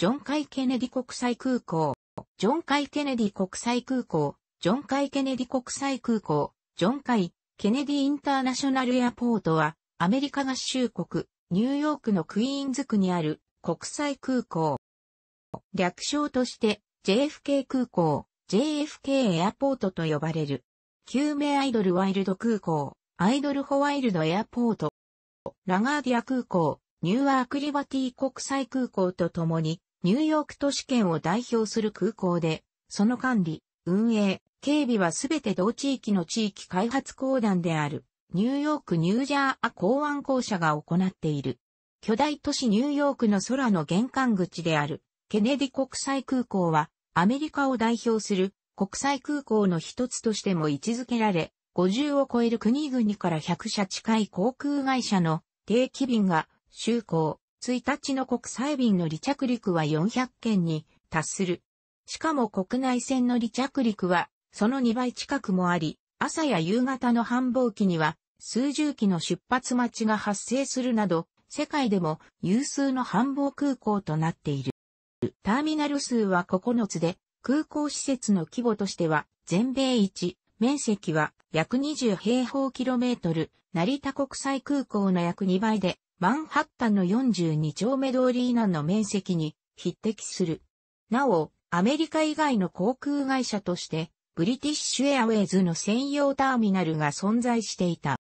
ジョン・カイ・ケネディ国際空港、ジョン・カイ・ケネディ国際空港、ジョン・カイ・ケネディ国際空港、ジョン・カイ・ケネディインターナショナルエアポートは、アメリカ合衆国、ニューヨークのクイーンズ区にある国際空港。略称として JFK 空港、JFK エアポートと呼ばれる。救命アイドルワイルド空港、アイドルホワイルドエアポート。ラガーディア空港、ニューアークリバティ国際空港とともに、ニューヨーク都市圏を代表する空港で、その管理、運営、警備はすべて同地域の地域開発公団である、ニューヨーク・ニュージャーア港湾公社が行っている。巨大都市ニューヨークの空の玄関口である、ケネディ国際空港は、アメリカを代表する国際空港の一つとしても位置づけられ、50を超える国々から100社近い航空会社の定期便が就航、1日の国際便の離着陸は400件に達する。しかも国内線の離着陸はその2倍近くもあり、朝や夕方の繁忙期には数十機の出発待ちが発生するなど、世界でも有数の繁忙空港となっている。ターミナル数は9つで、空港施設の規模としては全米一、面積は約20平方キロメートル、成田国際空港の約2倍で、マンハッタンの42丁目通り以南の面積に匹敵する。なお、アメリカ以外の航空会社として、ブリティッシュエアウェイズの専用ターミナルが存在していた。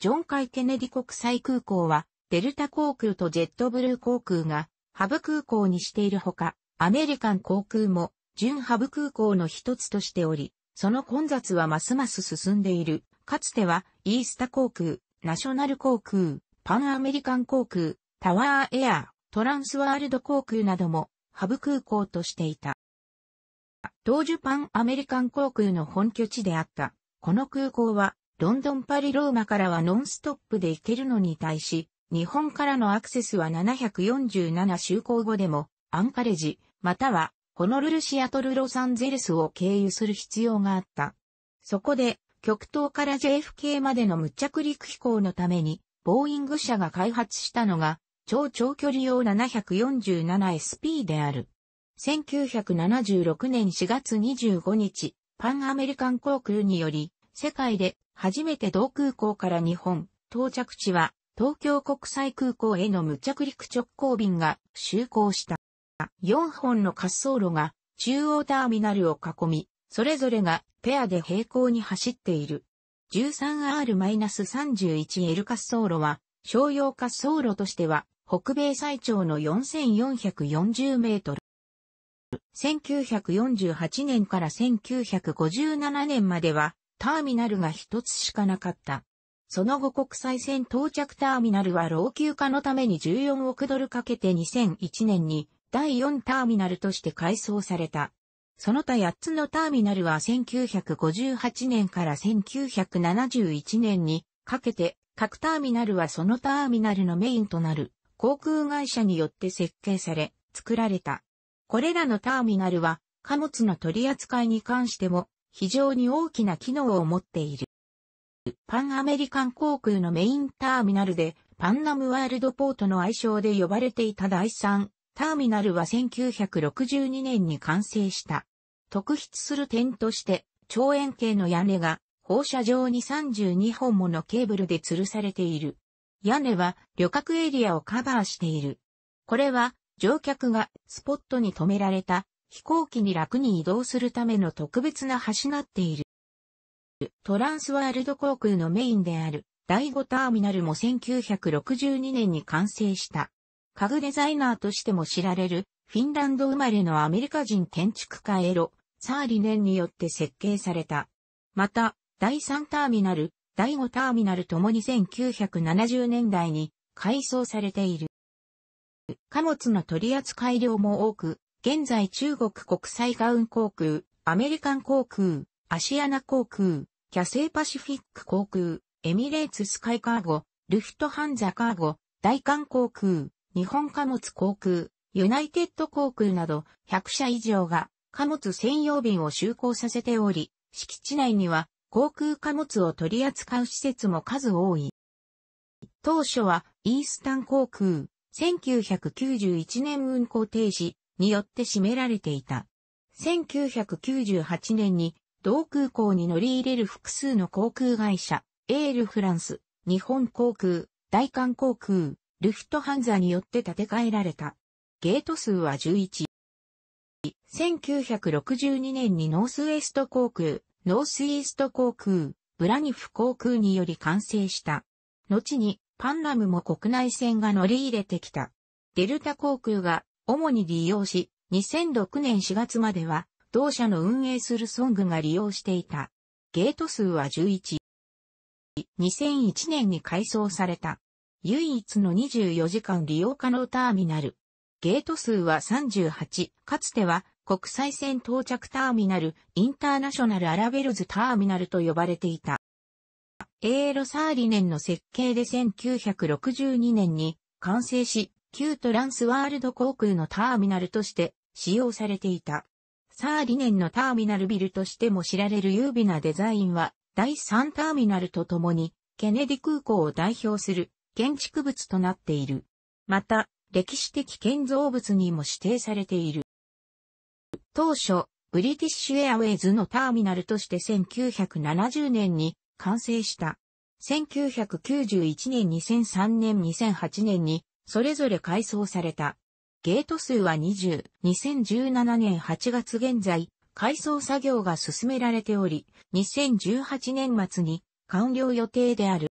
ジョン・カイ・ケネディ国際空港は、デルタ航空とジェットブルー航空が、ハブ空港にしているほか、アメリカン航空も、準ハブ空港の一つとしており、その混雑はますます進んでいる。かつては、イースタ航空、ナショナル航空、パンアメリカン航空、タワーエア、トランスワールド航空なども、ハブ空港としていた。当時パンアメリカン航空の本拠地であった。この空港は、ロンドンパリローマからはノンストップで行けるのに対し、日本からのアクセスは747就航後でも、アンカレジ、または、ホノルルシアトルロサンゼルスを経由する必要があった。そこで、極東から JFK までの無着陸飛行のために、ボーイング社が開発したのが、超長距離用 747SP である。1976年4月25日、パンアメリカン航空により、世界で初めて同空港から日本、到着地は東京国際空港への無着陸直行便が就航した。4本の滑走路が中央ターミナルを囲み、それぞれがペアで平行に走っている。13R-31L 滑走路は、商用滑走路としては、北米最長の4440メートル。1948年から1957年までは、ターミナルが一つしかなかった。その後国際線到着ターミナルは老朽化のために14億ドルかけて2001年に第4ターミナルとして改装された。その他8つのターミナルは1958年から1971年にかけて、各ターミナルはそのターミナルのメインとなる航空会社によって設計され、作られた。これらのターミナルは貨物の取り扱いに関しても非常に大きな機能を持っている。パンアメリカン航空のメインターミナルでパンナムワールドポートの愛称で呼ばれていた第3ターミナルは1962年に完成した。特筆する点として、超円形の屋根が放射状に32本ものケーブルで吊るされている。屋根は旅客エリアをカバーしている。これは乗客がスポットに止められた飛行機に楽に移動するための特別な橋なっている。トランスワールド航空のメインである第5ターミナルも1962年に完成した。家具デザイナーとしても知られる、フィンランド生まれのアメリカ人建築家エロ、サーリネンによって設計された。また、第3ターミナル、第5ターミナルともに1970年代に改装されている。貨物の取扱量も多く、現在中国国際ガウン航空、アメリカン航空、アシアナ航空、キャセイパシフィック航空、エミレーツスカイカーゴ、ルフトハンザカーゴ、大韓航空、日本貨物航空、ユナイテッド航空など100社以上が貨物専用便を就航させており、敷地内には航空貨物を取り扱う施設も数多い。当初はイースタン航空、1991年運航停止によって占められていた。1998年に同空港に乗り入れる複数の航空会社、エールフランス、日本航空、大韓航空、ルフトハンザによって建て替えられた。ゲート数は11。1962年にノースウェスト航空、ノースイースト航空、ブラニフ航空により完成した。後にパンナムも国内線が乗り入れてきた。デルタ航空が主に利用し、2006年4月までは同社の運営するソングが利用していた。ゲート数は11。2001年に改装された。唯一の24時間利用可能ターミナル。ゲート数は38、かつては国際線到着ターミナル、インターナショナルアラベルズターミナルと呼ばれていた。エーロサーリネンの設計で1962年に完成し、旧トランスワールド航空のターミナルとして使用されていた。サーリネンのターミナルビルとしても知られる優美なデザインは、第3ターミナルとともに、ケネディ空港を代表する建築物となっている。また、歴史的建造物にも指定されている。当初、ブリティッシュエアウェイズのターミナルとして1970年に完成した。1991年、2003年、2008年にそれぞれ改装された。ゲート数は20、2017年8月現在、改装作業が進められており、2018年末に完了予定である。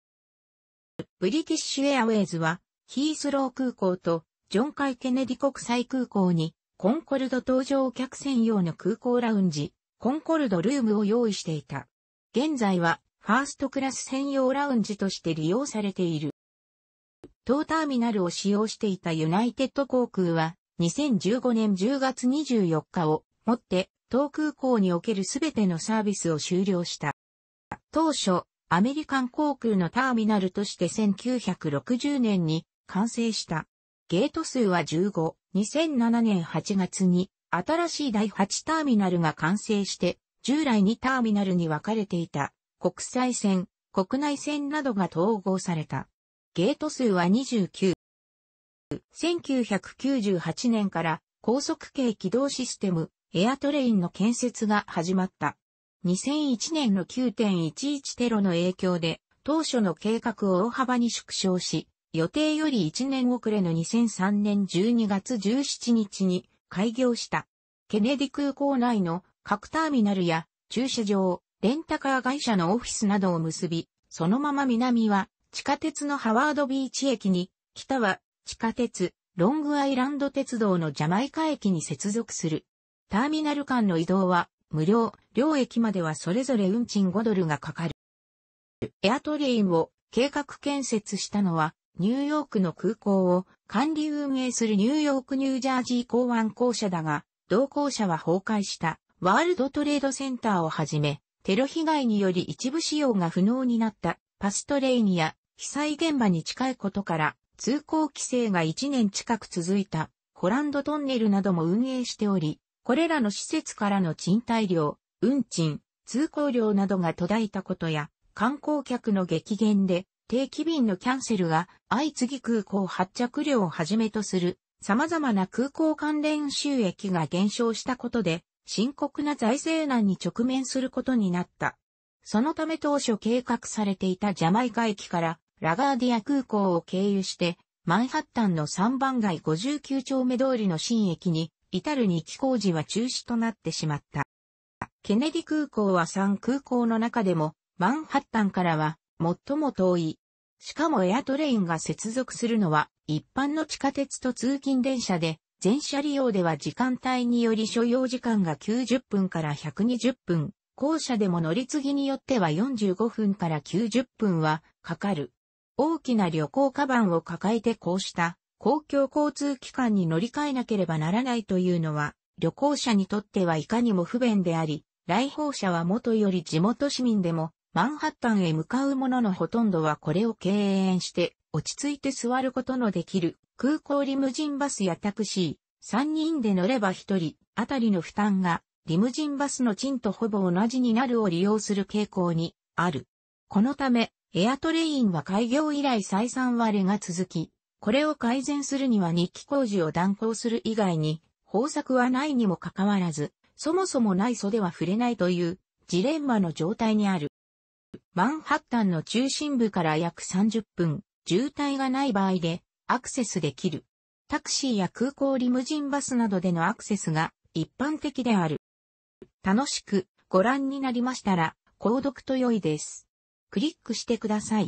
ブリティッシュエアウェイズは、ヒースロー空港とジョン・カイ・ケネディ国際空港に、コンコルド搭乗客専用の空港ラウンジ、コンコルドルームを用意していた。現在は、ファーストクラス専用ラウンジとして利用されている。当ターミナルを使用していたユナイテッド航空は、2015年10月24日をもって、当空港におけるすべてのサービスを終了した。当初、アメリカン航空のターミナルとして1960年に完成した。ゲート数は15、2007年8月に新しい第8ターミナルが完成して、従来にターミナルに分かれていた国際線、国内線などが統合された。ゲート数は29。1998年から高速系軌道システムエアトレインの建設が始まった。2001年の9.11テロの影響で、当初の計画を大幅に縮小し、予定より1年遅れの2003年12月17日に開業した。ケネディ空港内の各ターミナルや駐車場、レンタカー会社のオフィスなどを結び、そのまま南は地下鉄のハワードビーチ駅に、北は地下鉄、ロングアイランド鉄道のジャマイカ駅に接続する。ターミナル間の移動は無料、両駅まではそれぞれ運賃5ドルがかかる。エアトレインを計画建設したのは、ニューヨークの空港を管理運営するニューヨークニュージャージー港湾公社だが、同公社は崩壊したワールドトレードセンターをはじめ、テロ被害により一部使用が不能になったパストレインや被災現場に近いことから通行規制が1年近く続いたホランドトンネルなども運営しており、これらの施設からの賃貸料、運賃、通行料などが途絶えたことや、観光客の激減で、定期便のキャンセルが相次ぎ空港発着料をはじめとする様々な空港関連収益が減少したことで深刻な財政難に直面することになった。そのため当初計画されていたジャマイカ駅からラガーディア空港を経由してマンハッタンの3番街59丁目通りの新駅に至るに期工事は中止となってしまった。ケネディ空港は3空港の中でも、マンハッタンからは最も遠い。しかもエアトレインが接続するのは一般の地下鉄と通勤電車で、全車利用では時間帯により所要時間が90分から120分、校舎でも乗り継ぎによっては45分から90分はかかる。大きな旅行カバンを抱えてこうした公共交通機関に乗り換えなければならないというのは旅行者にとってはいかにも不便であり、来訪者は元より地元市民でも、マンハッタンへ向かう者のほとんどはこれを敬遠して、落ち着いて座ることのできる、空港リムジンバスやタクシー、3人で乗れば1人、あたりの負担が、リムジンバスの賃とほぼ同じになるを利用する傾向にある。このため、エアトレインは開業以来採算割れが続き、これを改善するには日記工事を断行する以外に、方策はないにもかかわらず、そもそも内い袖は触れないというジレンマの状態にある。マンハッタンの中心部から約30分、渋滞がない場合でアクセスできる。タクシーや空港リムジンバスなどでのアクセスが一般的である。楽しくご覧になりましたら、購読と良いです。クリックしてください。